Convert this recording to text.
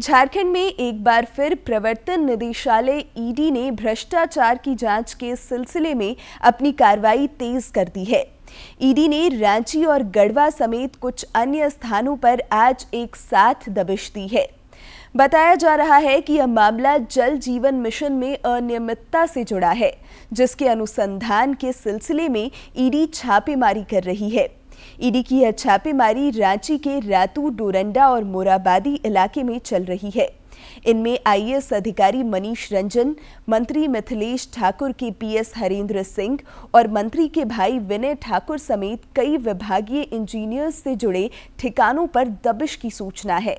झारखंड में एक बार फिर प्रवर्तन निदेशालय ईडी ने भ्रष्टाचार की जांच के सिलसिले में अपनी कार्रवाई तेज कर दी है ईडी ने रांची और गढ़वा समेत कुछ अन्य स्थानों पर आज एक साथ दबिश दी है बताया जा रहा है कि यह मामला जल जीवन मिशन में अनियमितता से जुड़ा है जिसके अनुसंधान के सिलसिले में ईडी छापेमारी कर रही है ईडी की यह छापेमारी रांची के रातू डोरंडा और मोराबादी इलाके में चल रही है इनमें आईएएस अधिकारी मनीष रंजन मंत्री मिथिलेश ठाकुर के पीएस हरेंद्र सिंह और मंत्री के भाई विनय ठाकुर समेत कई विभागीय इंजीनियर्स से जुड़े ठिकानों पर दबिश की सूचना है